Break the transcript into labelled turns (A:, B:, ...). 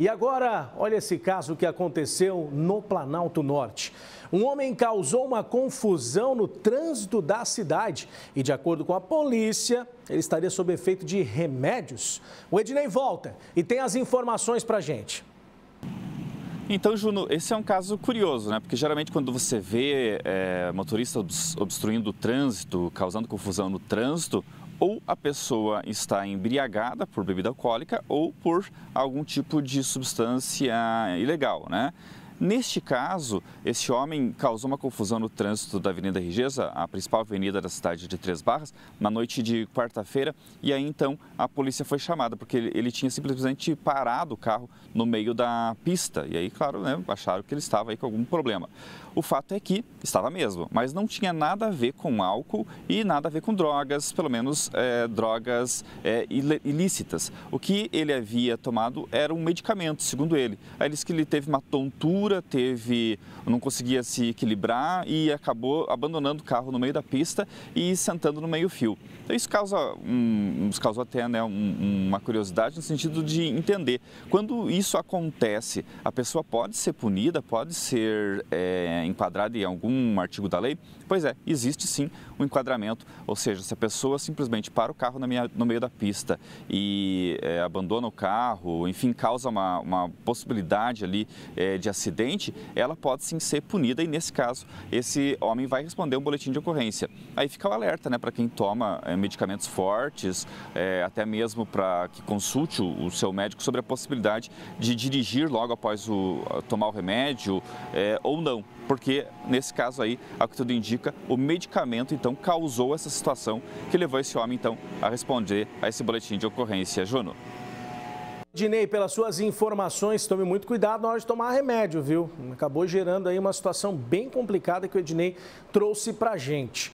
A: E agora, olha esse caso que aconteceu no Planalto Norte. Um homem causou uma confusão no trânsito da cidade e, de acordo com a polícia, ele estaria sob efeito de remédios. O Ednei volta e tem as informações para gente.
B: Então, Juno, esse é um caso curioso, né? Porque geralmente quando você vê é, motorista obstruindo o trânsito, causando confusão no trânsito, ou a pessoa está embriagada por bebida alcoólica ou por algum tipo de substância ilegal, né? Neste caso, este homem causou uma confusão no trânsito da Avenida Rigeza, a principal avenida da cidade de Três Barras, na noite de quarta-feira, e aí então a polícia foi chamada, porque ele tinha simplesmente parado o carro no meio da pista, e aí, claro, né, acharam que ele estava aí com algum problema. O fato é que estava mesmo, mas não tinha nada a ver com álcool e nada a ver com drogas, pelo menos é, drogas é, ilícitas. O que ele havia tomado era um medicamento, segundo ele. Aí ele disse que ele teve uma tontura, altura, teve, não conseguia se equilibrar e acabou abandonando o carro no meio da pista e sentando no meio-fio. Então, isso causa, um, nos causou até né, um, uma curiosidade no sentido de entender. Quando isso acontece, a pessoa pode ser punida, pode ser é, enquadrada em algum artigo da lei? Pois é, existe sim um enquadramento, ou seja, se a pessoa simplesmente para o carro na minha, no meio da pista e é, abandona o carro, enfim, causa uma, uma possibilidade ali é, de acidente, acidente, ela pode sim ser punida e, nesse caso, esse homem vai responder um boletim de ocorrência. Aí fica o alerta né, para quem toma é, medicamentos fortes, é, até mesmo para que consulte o, o, seu médico sobre a possibilidade de dirigir logo após o, tomar o remédio é, ou não. Porque, nesse caso aí, a que tudo indica, o medicamento, então, causou essa situação que levou esse homem, então, a responder a esse boletim de ocorrência. Juno.
A: Dinei, pelas suas informações, tome muito cuidado na hora de tomar remédio, viu? Acabou gerando aí uma situação bem complicada que o Ednei trouxe pra gente.